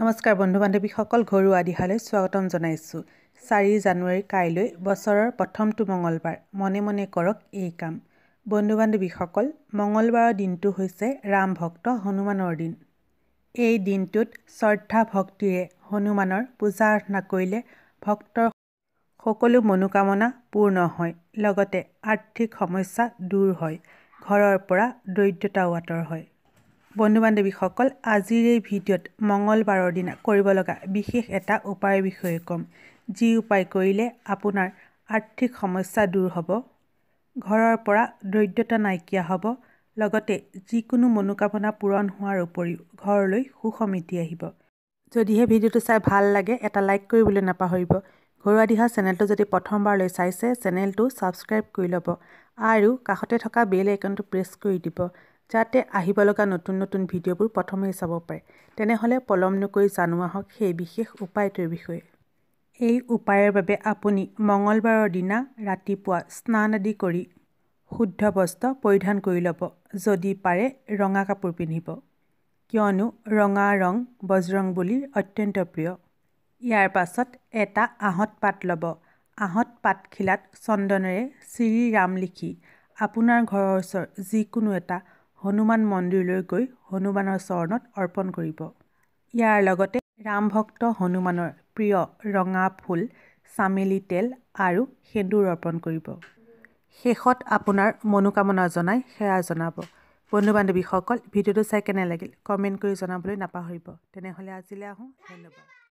নমস্কাৰ বন্ধু বান্ধৱীসকল ঘৰুৱা দিহালৈ স্বাগতম জনাইছোঁ চাৰি জানুৱাৰী কাইলৈ বছৰৰ প্ৰথমটো মঙলবাৰ মনে মনে কৰক এই কাম বন্ধু বান্ধৱীসকল মঙলবাৰৰ দিনটো হৈছে ৰাম ভক্ত হনুমানৰ দিন এই দিনটোত শ্ৰদ্ধা ভক্তিৰে হনুমানৰ পূজা আৰ্চনা কৰিলে ভক্তৰ সকলো মনোকামনা পূৰ্ণ হয় লগতে আৰ্থিক সমস্যা দূৰ হয় ঘৰৰ পৰা দৰিদ্ৰতাও আঁতৰ হয় বন্ধু বান্ধৱীসকল আজিৰ এই ভিডিঅ'ত মঙলবাৰৰ দিনা কৰিব লগা বিশেষ এটা উপায়ৰ বিষয়ে ক'ম যি উপায় কৰিলে আপোনাৰ আৰ্থিক সমস্যা দূৰ হ'ব ঘৰৰ পৰা দৰিদ্ৰতা নাইকিয়া হ'ব লগতে যিকোনো মনোকামনা পূৰণ হোৱাৰ উপৰিও ঘৰলৈ সুসমৃদ্ধি আহিব যদিহে ভিডিঅ'টো চাই ভাল লাগে এটা লাইক কৰিবলৈ নাপাহৰিব ঘৰুৱা দিহা চেনেলটো যদি প্ৰথমবাৰলৈ চাইছে চেনেলটো ছাবস্ক্ৰাইব কৰি ল'ব আৰু কাষতে থকা বেল আইকনটো প্ৰেছ কৰি দিব যাতে আহিব লগা নতুন নতুন ভিডিঅ'বোৰ প্ৰথমেই চাব পাৰে তেনেহ'লে পলম নকৰি জানো আহক সেই বিশেষ উপায়টোৰ বিষয়ে এই উপায়ৰ বাবে আপুনি মঙলবাৰৰ দিনা ৰাতিপুৱা স্নান আদি কৰি শুদ্ধ বস্ত্ৰ পৰিধান কৰি ল'ব যদি পাৰে ৰঙা কাপোৰ পিন্ধিব কিয়নো ৰঙা ৰং বজৰং বুলি অত্যন্ত প্ৰিয় ইয়াৰ পাছত এটা আহঁত পাত ল'ব আহঁত পাতখিলাত চন্দনেৰে শ্ৰীৰাম লিখি আপোনাৰ ঘৰৰ ওচৰ যিকোনো এটা হনুমান মন্দিৰলৈ গৈ হনুমানৰ চৰণত অৰ্পণ কৰিব ইয়াৰ লগতে ৰাম ভক্ত হনুমানৰ প্ৰিয় ৰঙা ফুল চামেলি তেল আৰু সেন্দুৰ অৰ্পণ কৰিব শেষত আপোনাৰ মনোকামনা জনাই সেৱা জনাব বন্ধু বান্ধৱীসকল ভিডিঅ'টো চাই কেনে লাগিল কমেণ্ট কৰি জনাবলৈ নাপাহৰিব তেনেহ'লে আজিলৈ আহোঁ ধন্যবাদ